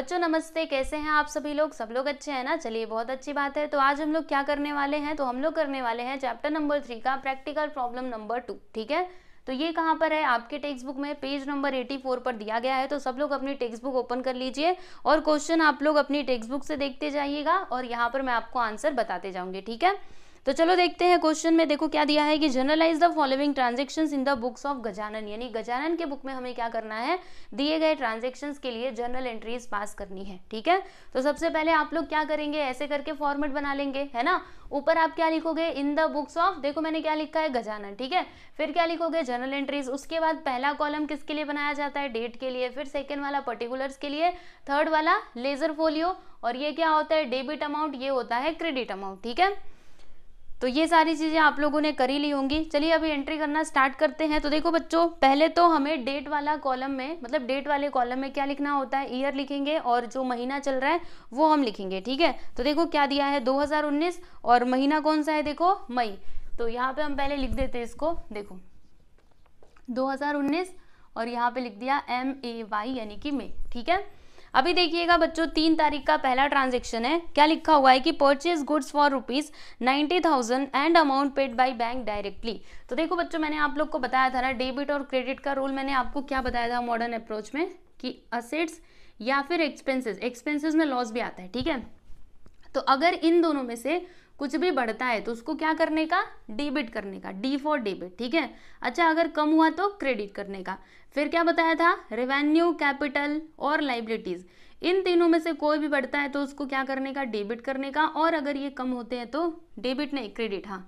बच्चों नमस्ते कैसे हैं आप सभी लोग सब लोग अच्छे हैं ना चलिए बहुत अच्छी बात है तो आज हम लोग क्या करने वाले हैं तो हम लोग करने वाले हैं चैप्टर नंबर थ्री का प्रैक्टिकल प्रॉब्लम नंबर टू ठीक है तो ये कहाँ पर है आपके टेक्स्ट बुक में पेज नंबर 84 पर दिया गया है तो सब लोग अपनी टेक्स्ट बुक ओपन कर लीजिए और क्वेश्चन आप लोग अपनी टेक्स्ट बुक से देखते जाइएगा और यहाँ पर मैं आपको आंसर बताते जाऊँगी ठीक है तो चलो देखते हैं क्वेश्चन में देखो क्या दिया है कि journalise the following transaction in the books of Gajanan यानी गजानन के बुक में हमें क्या करना है दिए गए ट्रांजेक्शन के लिए जर्नल एंट्रीज पास करनी है ठीक है तो सबसे पहले आप लोग क्या करेंगे ऐसे करके फॉर्मेट बना लेंगे है ना ऊपर आप क्या लिखोगे इन द बुक्स ऑफ देखो मैंने क्या लिखा है गजानन ठीक है फिर क्या लिखोगे जर्नल एंट्रीज उसके बाद पहला कॉलम किसके लिए बनाया जाता है डेट के लिए फिर सेकेंड वाला पर्टिकुलर्स के लिए थर्ड वाला लेजर फोलियो और ये क्या होता है डेबिट अमाउंट ये होता है क्रेडिट अमाउंट ठीक है तो ये सारी चीज़ें आप लोगों ने करी ली होंगी चलिए अभी एंट्री करना स्टार्ट करते हैं तो देखो बच्चों पहले तो हमें डेट वाला कॉलम में मतलब डेट वाले कॉलम में क्या लिखना होता है ईयर लिखेंगे और जो महीना चल रहा है वो हम लिखेंगे ठीक है तो देखो क्या दिया है 2019 और महीना कौन सा है देखो मई तो यहाँ पे हम पहले लिख देते हैं इसको देखो 2019 और यहाँ पे लिख दिया एम ए वाई यानी कि मे ठीक है अभी देखिएगा बच्चों तीन तारीख का पहला ट्रांजेक्शन है क्या लिखा हुआ है कि purchase goods for rupees ninety thousand and amount paid by bank directly तो देखो बच्चों मैंने आप लोग को बताया था ना डेबिट और क्रेडिट का रोल मैंने आपको क्या बताया था मॉडर्न अप्रोच में कि असेट्स या फिर एक्सपेंसेस एक्सपेंसेस में लॉस भी आता है ठीक है तो अगर इन दोनों में से कुछ भी बढ़ता है तो उसको क्या करने का डेबिट करने का डी फॉर डेबिट ठीक है अच्छा अगर कम हुआ तो क्रेडिट करने का फिर क्या बताया था रेवेन्यू कैपिटल और लाइबिलिटीज इन तीनों में से कोई भी बढ़ता है तो उसको क्या करने का डेबिट करने का और अगर ये कम होते हैं तो डेबिट नहीं क्रेडिट हाँ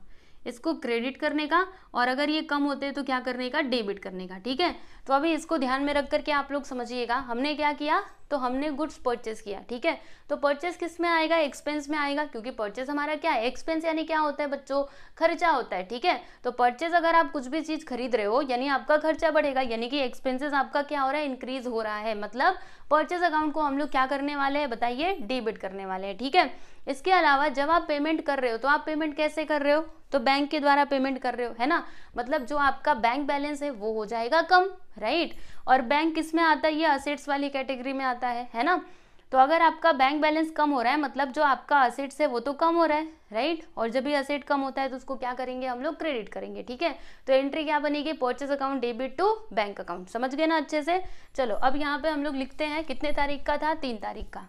इसको क्रेडिट करने का और अगर ये कम होते हैं तो क्या करने का डेबिट करने का ठीक है तो अभी इसको ध्यान में रख करके आप लोग समझिएगा हमने क्या किया तो हमने गुड्स परचेस किया ठीक है तो परचेस किस में आएगा एक्सपेंस में आएगा क्योंकि परचेस हमारा क्या है एक्सपेंस यानी क्या होता है बच्चों खर्चा होता है ठीक है तो परचेस अगर आप कुछ भी चीज़ खरीद रहे हो यानी आपका खर्चा बढ़ेगा यानी कि एक्सपेंसेस आपका क्या हो रहा है इंक्रीज हो रहा है मतलब परचेस अकाउंट को हम लोग क्या करने वाले हैं बताइए डेबिट करने वाले हैं ठीक है इसके अलावा जब आप पेमेंट कर रहे हो तो आप पेमेंट कैसे कर रहे हो तो बैंक के द्वारा पेमेंट कर रहे हो है ना मतलब जो आपका बैंक बैलेंस है वो हो जाएगा कम राइट और बैंक किस में आता है ये असेट्स वाली कैटेगरी में आता है है ना तो अगर आपका बैंक बैलेंस कम हो रहा है मतलब जो आपका असेट्स है वो तो कम हो रहा है राइट और जब भी असेट कम होता है तो उसको क्या करेंगे हम लोग क्रेडिट करेंगे ठीक है तो एंट्री क्या बनेगी purchase account debit to bank account समझ गए ना अच्छे से चलो अब यहाँ पे हम लोग लिखते हैं कितने तारीख का था तीन तारीख का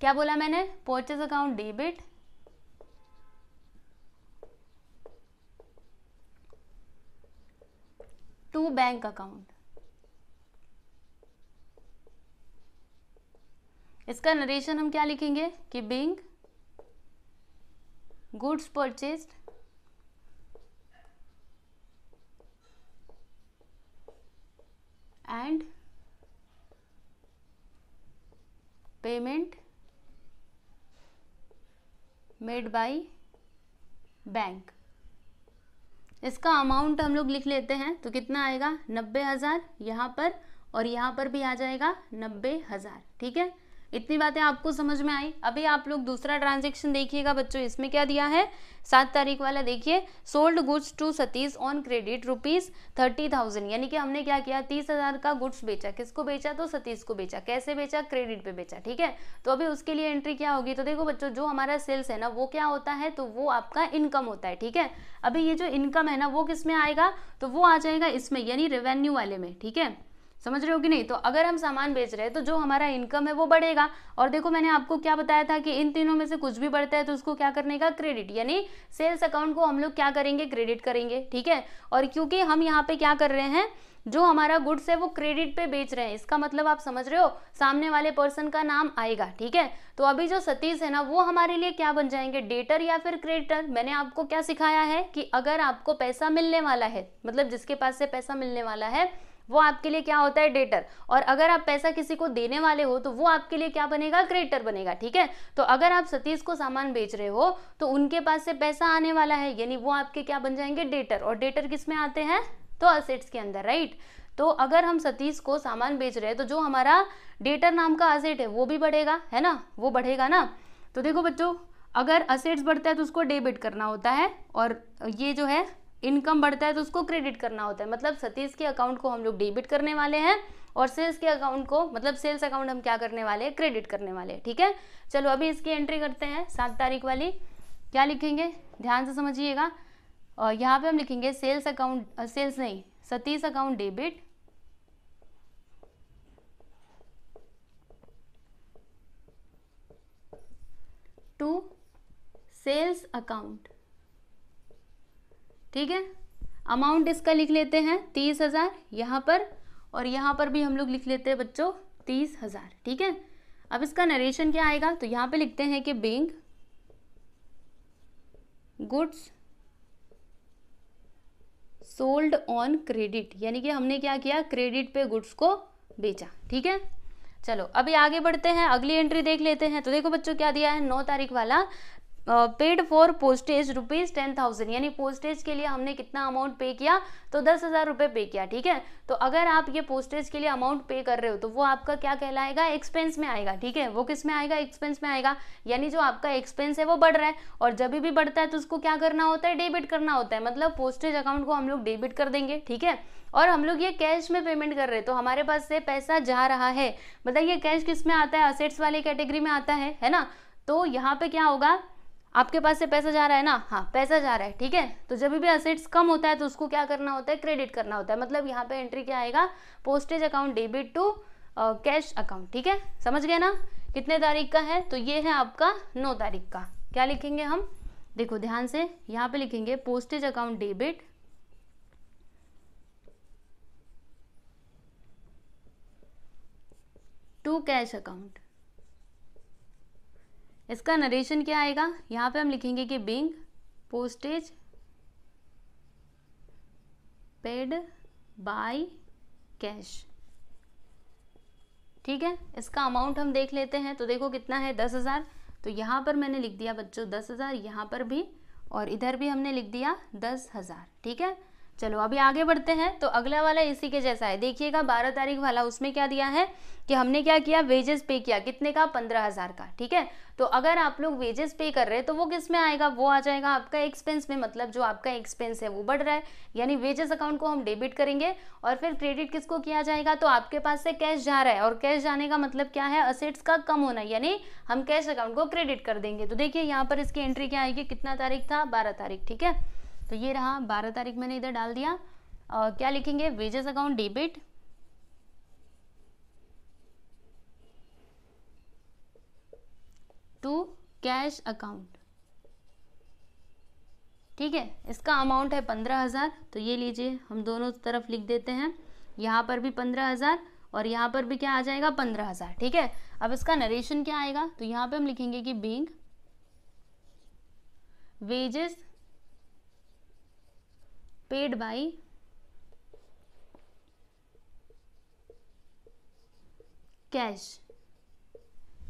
क्या बोला मैंने purchase account debit to bank account इसका नरेशन हम क्या लिखेंगे कि being goods purchased and payment made by bank इसका अमाउंट हम लोग लिख लेते हैं तो कितना आएगा नब्बे हज़ार यहाँ पर और यहाँ पर भी आ जाएगा नब्बे हज़ार ठीक है इतनी बातें आपको समझ में आई अभी आप लोग दूसरा ट्रांजेक्शन देखिएगा बच्चों इसमें क्या दिया है सात तारीख वाला देखिए sold goods to Satish on credit rupees thirty thousand यानी कि हमने क्या किया तीस हजार का गुड्स बेचा किसको बेचा तो सतीश को बेचा कैसे बेचा क्रेडिट पे बेचा ठीक है तो अभी उसके लिए एंट्री क्या होगी तो देखो बच्चों जो हमारा सेल्स है ना वो क्या होता है तो वो आपका इनकम होता है ठीक है अभी ये जो इनकम है ना वो किस में आएगा तो वो आ जाएगा इसमें यानी रेवेन्यू वाले में ठीक है समझ रहे हो कि नहीं तो अगर हम सामान बेच रहे हैं तो जो हमारा इनकम है वो बढ़ेगा और देखो मैंने आपको क्या बताया था कि इन तीनों में से कुछ भी बढ़ता है तो उसको क्या करने का क्रेडिट यानी सेल्स अकाउंट को हम लोग क्या करेंगे क्रेडिट करेंगे ठीक है और क्योंकि हम यहाँ पे क्या कर रहे हैं जो हमारा गुड्स है वो क्रेडिट पे बेच रहे हैं इसका मतलब आप समझ रहे हो सामने वाले पर्सन का नाम आएगा ठीक है तो अभी जो सतीश है ना वो हमारे लिए क्या बन जाएंगे डेटर या फिर क्रेडिटर मैंने आपको क्या सिखाया है कि अगर आपको पैसा मिलने वाला है मतलब जिसके पास से पैसा मिलने वाला है वो आपके लिए क्या होता है डेटर और अगर आप पैसा किसी को देने वाले हो तो वो आपके लिए क्या बनेगा क्रेडिटर बनेगा ठीक है तो अगर आप सतीश को सामान बेच रहे हो तो उनके पास से पैसा आने वाला है यानी वो आपके क्या बन जाएंगे डेटर और डेटर किस में आते हैं तो असेट्स के अंदर राइट तो अगर हम सतीश को सामान बेच रहे हैं तो जो हमारा डेटर नाम का असेट है वो भी बढ़ेगा है ना वो बढ़ेगा ना तो देखो बच्चों अगर असेट्स बढ़ता है तो उसको डेबिट करना होता है और ये जो है इनकम बढ़ता है तो उसको क्रेडिट करना होता है मतलब सतीश के अकाउंट को हम लोग डेबिट करने वाले हैं और सेल्स के अकाउंट को मतलब सेल्स अकाउंट हम क्या करने वाले हैं क्रेडिट करने वाले हैं ठीक है चलो अभी इसकी एंट्री करते हैं सात तारीख वाली क्या लिखेंगे ध्यान से समझिएगा और यहाँ पे हम लिखेंगे सेल्स अकाउंट सेल्स नहीं Satish account debit to sales account ठीक है अमाउंट इसका लिख लेते हैं तीस हज़ार यहाँ पर और यहाँ पर भी हम लोग लिख लेते हैं बच्चों तीस हज़ार ठीक है अब इसका नरेशन क्या आएगा तो यहाँ पे लिखते हैं कि being goods sold on credit यानी कि हमने क्या किया क्रेडिट पे गुड्स को बेचा ठीक है चलो अभी आगे बढ़ते हैं अगली एंट्री देख लेते हैं तो देखो बच्चों क्या दिया है नौ तारीख वाला paid for postage rupees ten thousand यानी पोस्टेज के लिए हमने कितना अमाउंट पे किया तो दस हज़ार रुपए पे किया ठीक है तो अगर आप ये पोस्टेज के लिए अमाउंट पे कर रहे हो तो वो आपका क्या कहलाएगा एक्सपेंस में आएगा ठीक है वो किस में आएगा एक्सपेंस में आएगा यानी जो आपका एक्सपेंस है वो बढ़ रहा है और जब भी बढ़ता है तो उसको क्या करना होता है डेबिट करना होता है मतलब पोस्टेज अकाउंट को हम लोग डेबिट कर देंगे ठीक है और हम लोग ये कैश में पेमेंट कर रहे हैं तो हमारे पास से पैसा जा रहा है मतलब ये कैश किस में आता है असेट्स वाले कैटेगरी में आता है है ना तो यहाँ पे क्या होगा आपके पास से पैसा जा रहा है ना हाँ पैसा जा रहा है ठीक है तो जब भी असेट्स कम होता है तो उसको क्या करना होता है क्रेडिट करना होता है मतलब यहाँ पे एंट्री क्या आएगा postage account debit to cash account ठीक है समझ गए ना कितने तारीख का है तो ये है आपका नौ तारीख का क्या लिखेंगे हम देखो ध्यान से यहाँ पे लिखेंगे postage account debit to cash account इसका नरेशन क्या आएगा यहाँ पे हम लिखेंगे कि being postage paid by cash ठीक है इसका अमाउंट हम देख लेते हैं तो देखो कितना है दस हज़ार तो यहाँ पर मैंने लिख दिया बच्चों दस हज़ार यहाँ पर भी और इधर भी हमने लिख दिया दस हज़ार ठीक है चलो अभी आगे बढ़ते हैं तो अगला वाला इसी के जैसा है देखिएगा बारह तारीख वाला उसमें क्या दिया है कि हमने क्या किया वेजेस पे किया कितने का पंद्रह हज़ार का ठीक है तो अगर आप लोग वेजेस पे कर रहे हैं तो वो किस में आएगा वो आ जाएगा आपका एक्सपेंस में मतलब जो आपका एक्सपेंस है वो बढ़ रहा है यानी वेजेस अकाउंट को हम डेबिट करेंगे और फिर क्रेडिट किसको किया जाएगा तो आपके पास से कैश जा रहा है और कैश जाने का मतलब क्या है असेट्स का कम होना यानी हम कैश अकाउंट को क्रेडिट कर देंगे तो देखिए यहाँ पर इसकी एंट्री क्या आएगी कितना तारीख था बारह तारीख ठीक है तो ये रहा बारह तारीख मैंने इधर डाल दिया और क्या लिखेंगे wages account debit to cash account ठीक है इसका अमाउंट है पंद्रह हज़ार तो ये लीजिए हम दोनों तरफ लिख देते हैं यहां पर भी पंद्रह हज़ार और यहां पर भी क्या आ जाएगा पंद्रह हज़ार ठीक है अब इसका नरेशन क्या आएगा तो यहां पे हम लिखेंगे कि being wages paid by cash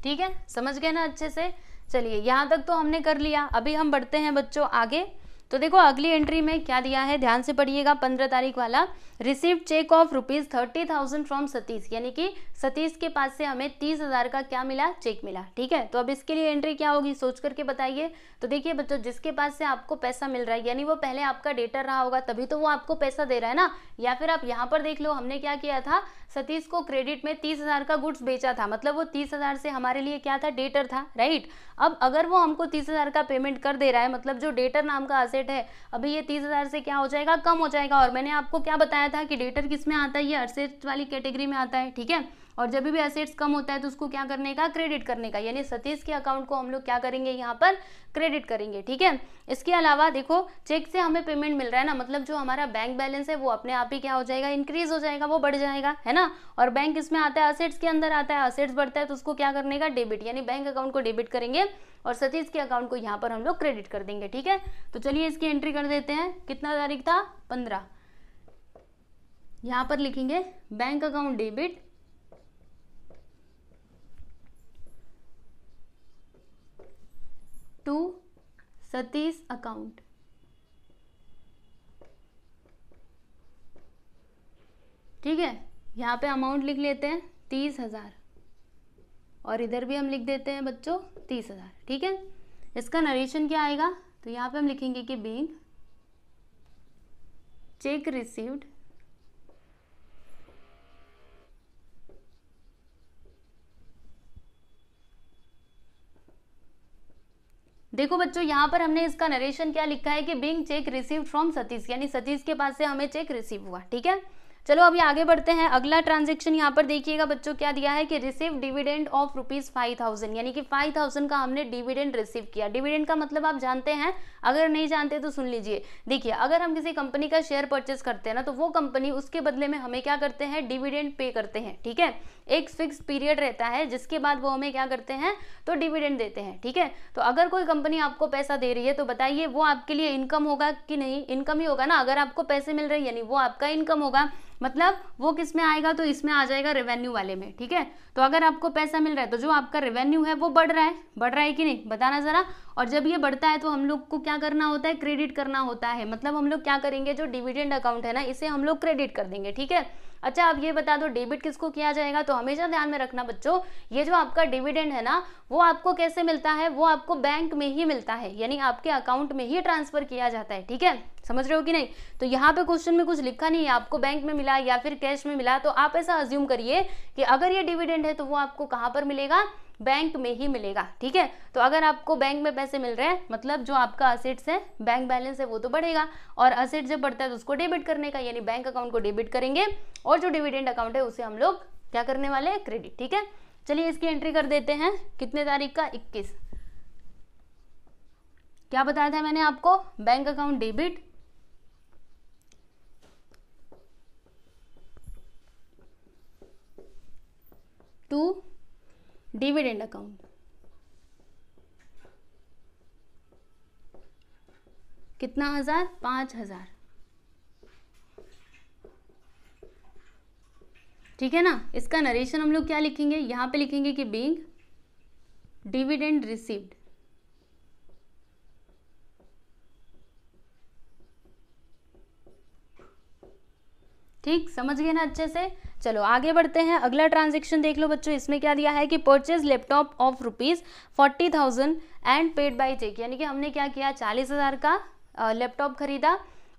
ठीक है समझ गए ना अच्छे से चलिए यहां तक तो हमने कर लिया अभी हम बढ़ते हैं बच्चों आगे तो देखो अगली एंट्री में क्या दिया है ध्यान से पढ़िएगा पंद्रह तारीख वाला receive cheque of rupees thirty thousand from Satish यानी कि सतीश के पास से हमें तीस हज़ार का क्या मिला चेक मिला ठीक है तो अब इसके लिए एंट्री क्या होगी सोच करके बताइए तो देखिए बच्चों जिसके पास से आपको पैसा मिल रहा है यानी वो पहले आपका डेटर रहा होगा तभी तो वो आपको पैसा दे रहा है ना या फिर आप यहाँ पर देख लो हमने क्या किया था सतीश को क्रेडिट में तीस हज़ार का गुड्स बेचा था मतलब वो तीस हज़ार से हमारे लिए क्या था डेटर था राइट अब अगर वो हमको तीस हज़ार का पेमेंट कर दे रहा है मतलब जो डेटर नाम का असेट है अभी ये तीस हज़ार से क्या हो जाएगा कम हो जाएगा और मैंने आपको क्या बताया था कि डेटर किस में आता है ये असेट वाली कैटेगरी में आता है ठीक है और जब भी एसेट्स कम होता है तो उसको क्या करने का क्रेडिट करने का यानी सतीश के अकाउंट को हम लोग क्या करेंगे यहाँ पर क्रेडिट करेंगे ठीक है इसके अलावा देखो चेक से हमें पेमेंट मिल रहा है ना मतलब जो हमारा बैंक बैलेंस है वो अपने आप ही क्या हो जाएगा इंक्रीज हो जाएगा वो बढ़ जाएगा है ना और बैंक इसमें आता है असेट्स के अंदर आता है असेट्स बढ़ता है तो उसको क्या करने का डेबिट यानी बैंक अकाउंट को डेबिट करेंगे और सतीश के अकाउंट को यहाँ पर हम लोग क्रेडिट कर देंगे ठीक है तो चलिए इसकी एंट्री कर देते हैं कितना तारीख था पंद्रह यहाँ पर लिखेंगे bank account debit Satish account ठीक है यहाँ पे अमाउंट लिख लेते हैं तीस हज़ार और इधर भी हम लिख देते हैं बच्चों तीस हज़ार ठीक है इसका नरेशन क्या आएगा तो यहाँ पे हम लिखेंगे कि बींग चेक रिसीव्ड देखो बच्चों यहाँ पर हमने इसका नरेशन क्या लिखा है कि being cheque receive from Satish यानी सतीश के पास से हमें चेक रिसीव हुआ ठीक है चलो अभी आगे बढ़ते हैं अगला ट्रांजेक्शन यहाँ पर देखिएगा बच्चों क्या दिया है कि receive dividend of rupees five thousand यानी कि फाइव थाउजेंड का हमने डिविडेंड रिसीव किया डिविडेंड का मतलब आप जानते हैं अगर नहीं जानते तो सुन लीजिए देखिए अगर हम किसी कंपनी का शेयर परचेस करते हैं ना तो वो कंपनी उसके बदले में हमें क्या करते हैं डिविडेंड पे करते हैं ठीक है एक फिक्स पीरियड रहता है जिसके बाद वो हमें क्या करते हैं तो डिविडेंड देते हैं ठीक है तो अगर कोई कंपनी आपको पैसा दे रही है तो बताइए वो आपके लिए इनकम होगा कि नहीं इनकम ही होगा ना अगर आपको पैसे मिल रहे यानी वो आपका इनकम होगा मतलब वो किस में आएगा तो इसमें आ जाएगा रेवेन्यू वाले में ठीक है तो अगर आपको पैसा मिल रहा है तो जो आपका रेवेन्यू है वो बढ़ रहा है बढ़ रहा है कि नहीं बताना ज़रा और जब ये बढ़ता है तो हम लोग को क्या करना होता है क्रेडिट करना होता है मतलब हम लोग क्या करेंगे जो डिविडेंड अकाउंट है ना इसे हम लोग क्रेडिट कर देंगे ठीक है अच्छा अब ये बता दो डेबिट किसको किया जाएगा तो हमेशा ध्यान में रखना बच्चों ये जो आपका डिविडेंड है ना वो आपको कैसे मिलता है वो आपको बैंक में ही मिलता है यानी आपके अकाउंट में ही ट्रांसफर किया जाता है ठीक है समझ रहे हो कि नहीं तो यहाँ पे क्वेश्चन में कुछ लिखा नहीं है आपको बैंक में मिला या फिर कैश में मिला तो आप ऐसा अज्यूम करिए कि अगर ये डिविडेंड है तो वो आपको कहाँ पर मिलेगा बैंक में ही मिलेगा ठीक है तो अगर आपको बैंक में पैसे मिल रहे हैं मतलब जो आपका असेट्स है बैंक बैलेंस है वो तो बढ़ेगा और असेट जब बढ़ता है तो उसको डेबिट करने का यानी बैंक अकाउंट को डेबिट करेंगे और जो डिविडेंड अकाउंट है उसे हम लोग क्या करने वाले हैं क्रेडिट ठीक है चलिए इसकी एंट्री कर देते हैं कितने तारीख का इक्कीस क्या बताया था मैंने आपको bank account debit to dividend account कितना हजार पांच हजार ठीक है ना इसका नरेशन हम लोग क्या लिखेंगे यहां पे लिखेंगे कि बींग डिविडेंड रिसीव्ड ठीक समझ गए ना अच्छे से चलो आगे बढ़ते हैं अगला ट्रांजेक्शन देख लो बच्चों इसमें क्या दिया है कि purchase laptop of rupees forty thousand and paid by cheque यानी कि हमने क्या किया चालीस हज़ार का लैपटॉप खरीदा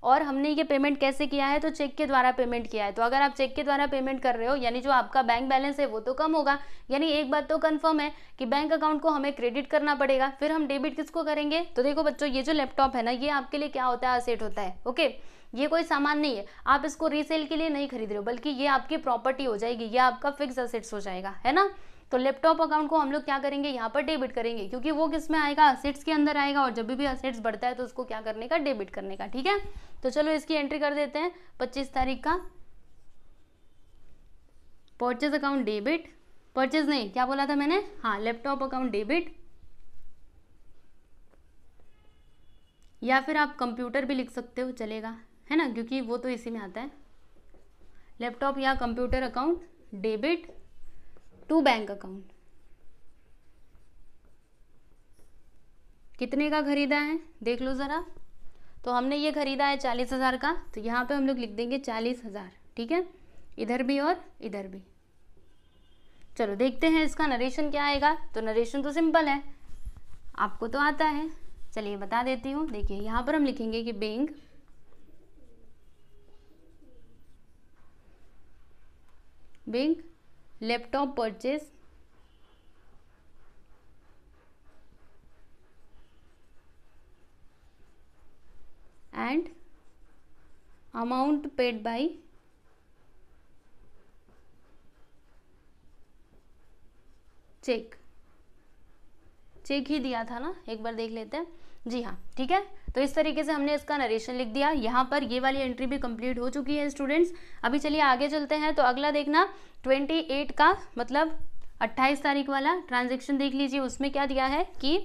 और हमने ये पेमेंट कैसे किया है तो चेक के द्वारा पेमेंट किया है तो अगर आप चेक के द्वारा पेमेंट कर रहे हो यानी जो आपका बैंक बैलेंस है वो तो कम होगा यानी एक बात तो कंफर्म है कि बैंक अकाउंट को हमें क्रेडिट करना पड़ेगा फिर हम डेबिट किसको करेंगे तो देखो बच्चों ये जो लैपटॉप है ना ये आपके लिए क्या होता है असेट होता है ओके ये कोई सामान नहीं है आप इसको रीसेल के लिए नहीं खरीद रहे हो बल्कि ये आपकी प्रॉपर्टी हो जाएगी ये आपका फिक्स असेट्स हो जाएगा है ना तो लैपटॉप अकाउंट को हम लोग क्या करेंगे यहाँ पर डेबिट करेंगे क्योंकि वो किस में आएगा असेट्स के अंदर आएगा और जब भी असेट्स बढ़ता है तो उसको क्या करने का डेबिट करने का ठीक है तो चलो इसकी एंट्री कर देते हैं पच्चीस तारीख का परचेज अकाउंट डेबिट परचेज नहीं क्या बोला था मैंने हाँ लैपटॉप अकाउंट डेबिट या फिर आप कंप्यूटर भी लिख सकते हो चलेगा है ना क्योंकि वो तो इसी में आता है लैपटॉप या computer account debit to bank account कितने का खरीदा है देख लो ज़रा तो हमने ये खरीदा है चालीस हज़ार का तो यहाँ पे हम लोग लिख देंगे चालीस हज़ार ठीक है इधर भी और इधर भी चलो देखते हैं इसका नरेशन क्या आएगा तो नरेशन तो सिंपल है आपको तो आता है चलिए बता देती हूँ देखिए यहाँ पर हम लिखेंगे कि bank being laptop purchase and amount paid by check cheque ही दिया था ना एक बार देख लेते हैं जी हाँ ठीक है तो इस तरीके से हमने इसका नरेशन लिख दिया यहाँ पर ये वाली एंट्री भी कंप्लीट हो चुकी है स्टूडेंट्स अभी चलिए आगे चलते हैं तो अगला देखना ट्वेंटी एट का मतलब अट्ठाईस तारीख वाला ट्रांजेक्शन देख लीजिए उसमें क्या दिया है कि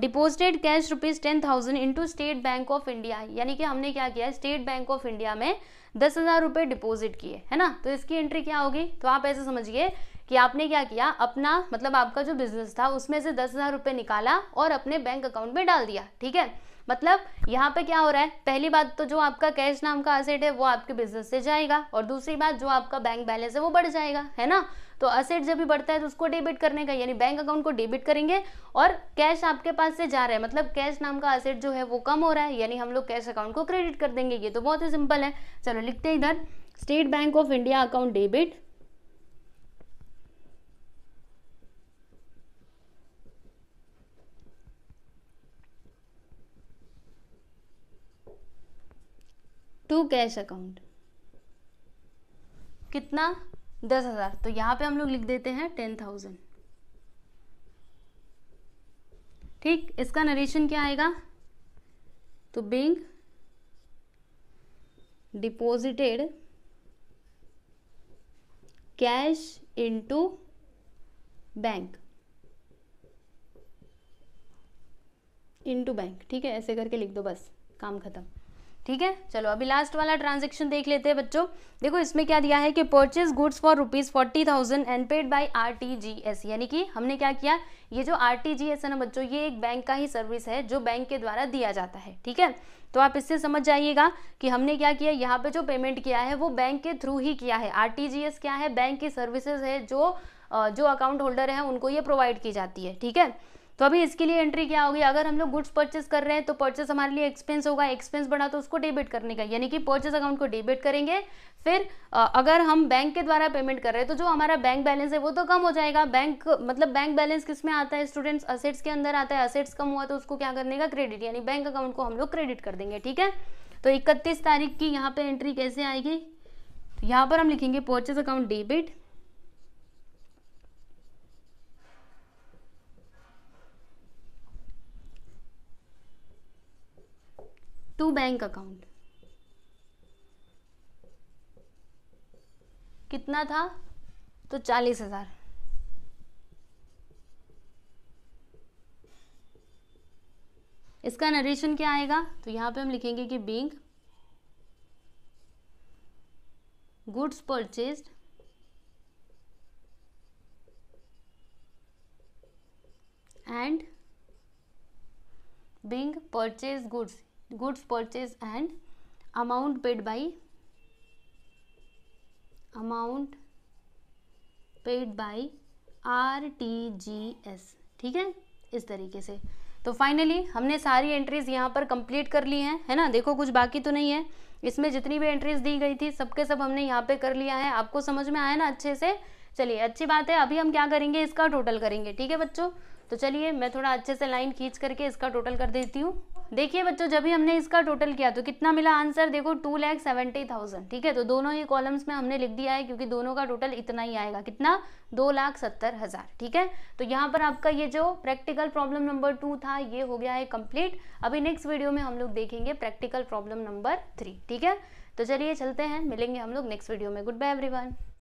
deposited cash rupees ten thousand into State Bank of India यानी कि हमने क्या किया स्टेट बैंक ऑफ इंडिया में दस हज़ार रुपये डिपोजिट किए है ना तो इसकी एंट्री क्या होगी तो आप ऐसे समझिए कि आपने क्या किया अपना मतलब आपका जो बिजनेस था उसमें से दस हज़ार रुपये निकाला और अपने बैंक अकाउंट में डाल दिया ठीक है मतलब यहाँ पे क्या हो रहा है पहली बात तो जो आपका कैश नाम का असेट है वो आपके बिजनेस से जाएगा और दूसरी बात जो आपका बैंक बैलेंस है वो बढ़ जाएगा है ना तो असेट जब भी बढ़ता है तो उसको डेबिट करने का यानी बैंक अकाउंट को डेबिट करेंगे और कैश आपके पास से जा रहा है मतलब कैश नाम का असेट जो है वो कम हो रहा है यानी हम लोग कैश अकाउंट को क्रेडिट कर देंगे ये तो बहुत ही सिंपल है चलो लिखते हैं इधर State Bank of India account debit to cash account कितना दस हज़ार तो यहां पे हम लोग लिख देते हैं टेन थाउजेंड ठीक इसका नरेशन क्या आएगा तो being deposited cash into bank into bank ठीक है ऐसे करके लिख दो बस काम खत्म ठीक है चलो अभी लास्ट वाला ट्रांजेक्शन देख लेते हैं बच्चों देखो इसमें क्या दिया है कि purchase goods for rupees forty thousand and paid by R T G S यानी कि हमने क्या किया ये जो आर टी जी एस है ना बच्चों ये एक बैंक का ही सर्विस है जो बैंक के द्वारा दिया जाता है ठीक है तो आप इससे समझ जाइएगा कि हमने क्या किया यहाँ पे जो पेमेंट किया है वो बैंक के थ्रू ही किया है आर टी जी एस क्या है बैंक की सर्विसेज है जो जो अकाउंट होल्डर है उनको ये प्रोवाइड की जाती है ठीक है तो अभी इसके लिए एंट्री क्या होगी अगर हम लोग गुड्स परचेस कर रहे हैं तो परचेस हमारे लिए एक्सपेंस होगा एक्सपेंस बढ़ा तो उसको डेबिट करने का यानी कि परचेस अकाउंट को डेबिट करेंगे फिर अगर हम बैंक के द्वारा पेमेंट कर रहे हैं तो जो हमारा बैंक बैलेंस है वो तो कम हो जाएगा बैंक मतलब बैंक बैलेंस किस में आता है स्टूडेंट्स असेट्स के अंदर आता है असेट्स कम हुआ तो उसको क्या करने का क्रेडिट यानी बैंक अकाउंट को हम लोग क्रेडिट कर देंगे ठीक है तो इकतीस तारीख की यहाँ पर एंट्री कैसे आएगी तो यहाँ पर हम लिखेंगे purchase account debit to bank account कितना था तो चालीस हजार इसका नरेशन क्या आएगा तो यहां पे हम लिखेंगे कि being goods purchase and being purchase goods goods purchased and amount paid by amount paid by S ठीक है इस तरीके से तो फाइनली हमने सारी एंट्रीज यहाँ पर कंप्लीट कर ली हैं है ना देखो कुछ बाकी तो नहीं है इसमें जितनी भी एंट्रीज दी गई थी सबके सब हमने यहाँ पे कर लिया है आपको समझ में आया ना अच्छे से चलिए अच्छी बात है अभी हम क्या करेंगे इसका टोटल करेंगे ठीक है बच्चों तो चलिए मैं थोड़ा अच्छे से लाइन खींच करके इसका टोटल कर देती हूँ देखिए बच्चों जब भी हमने इसका टोटल किया तो कितना मिला आंसर देखो टू लैख सेवेंटी थाउजेंड ठीक है तो दोनों ही कॉलम्स में हमने लिख दिया है क्योंकि दोनों का टोटल इतना ही आएगा कितना दो लाख सत्तर हज़ार ठीक है तो यहाँ पर आपका ये जो प्रैक्टिकल प्रॉब्लम नंबर टू था ये हो गया है कंप्लीट अभी नेक्स्ट वीडियो में हम लोग देखेंगे प्रैक्टिकल प्रॉब्लम नंबर थ्री ठीक है तो चलिए चलते हैं मिलेंगे हम लोग नेक्स्ट वीडियो में गुड बाय एवरी